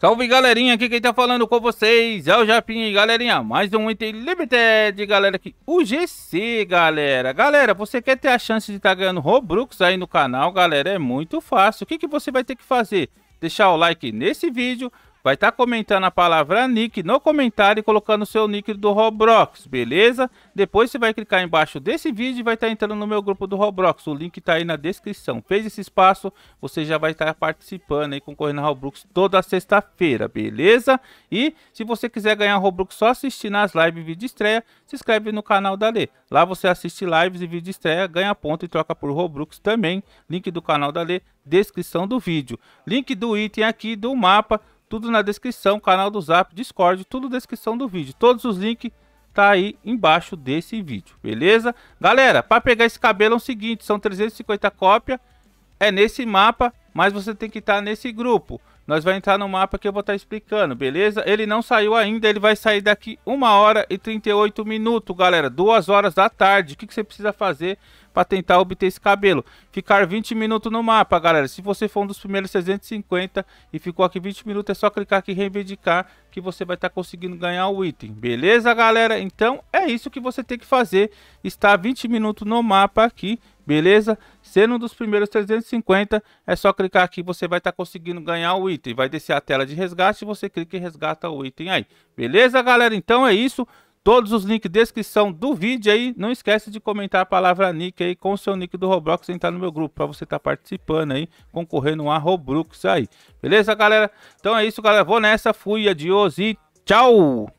Salve galerinha, aqui quem tá falando com vocês é o Japinha e galerinha, mais um item Limited, galera, aqui, o GC, galera. Galera, você quer ter a chance de estar tá ganhando Robux aí no canal, galera, é muito fácil. O que, que você vai ter que fazer? Deixar o like nesse vídeo, vai estar tá comentando a palavra nick no comentário e colocando o seu nick do Roblox, beleza? Depois você vai clicar embaixo desse vídeo e vai estar tá entrando no meu grupo do Roblox, o link está aí na descrição. Fez esse espaço, você já vai estar tá participando e concorrendo a Roblox toda sexta-feira, beleza? E se você quiser ganhar Roblox só assistindo as lives e vídeo estreia, se inscreve no canal da Lê. Lá você assiste lives e vídeo estreia, ganha ponto e troca por Roblox também. Link do canal da Lê, descrição do vídeo. Link do item aqui do mapa tudo na descrição, canal do Zap, Discord, tudo na descrição do vídeo. Todos os links tá aí embaixo desse vídeo, beleza? Galera, para pegar esse cabelo é o seguinte, são 350 cópias, é nesse mapa, mas você tem que estar tá nesse grupo. Nós vamos entrar no mapa que eu vou estar tá explicando, beleza? Ele não saiu ainda, ele vai sair daqui 1 hora e 38 minutos, galera. 2 horas da tarde. O que, que você precisa fazer para tentar obter esse cabelo? Ficar 20 minutos no mapa, galera. Se você for um dos primeiros 650 e ficou aqui 20 minutos, é só clicar aqui em reivindicar que você vai estar tá conseguindo ganhar o item. Beleza, galera? Então, é isso que você tem que fazer. Está 20 minutos no mapa aqui Beleza? Sendo um dos primeiros 350, é só clicar aqui, você vai estar tá conseguindo ganhar o item. Vai descer a tela de resgate, você clica e resgata o item aí. Beleza, galera? Então é isso. Todos os links descrição do vídeo aí. Não esquece de comentar a palavra nick aí com o seu nick do Roblox e entrar no meu grupo para você estar tá participando aí, concorrendo a Roblox aí. Beleza, galera? Então é isso, galera. Vou nessa. Fui, adiós e tchau!